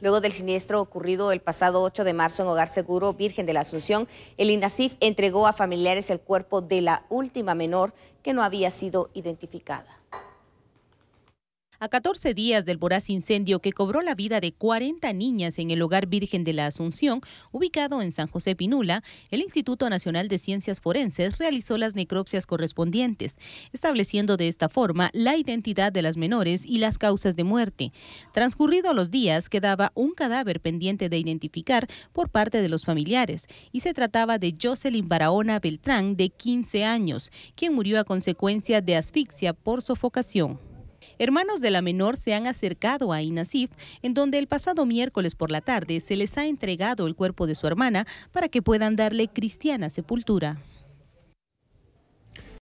Luego del siniestro ocurrido el pasado 8 de marzo en Hogar Seguro Virgen de la Asunción, el INACIF entregó a familiares el cuerpo de la última menor que no había sido identificada. A 14 días del voraz incendio que cobró la vida de 40 niñas en el Hogar Virgen de la Asunción, ubicado en San José Pinula, el Instituto Nacional de Ciencias Forenses realizó las necropsias correspondientes, estableciendo de esta forma la identidad de las menores y las causas de muerte. Transcurridos los días, quedaba un cadáver pendiente de identificar por parte de los familiares, y se trataba de Jocelyn Barahona Beltrán, de 15 años, quien murió a consecuencia de asfixia por sofocación. Hermanos de la menor se han acercado a Inasif, en donde el pasado miércoles por la tarde se les ha entregado el cuerpo de su hermana para que puedan darle cristiana sepultura.